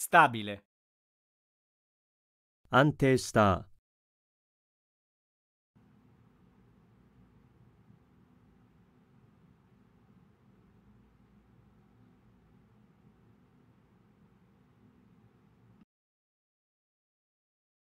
Stabile. 安定した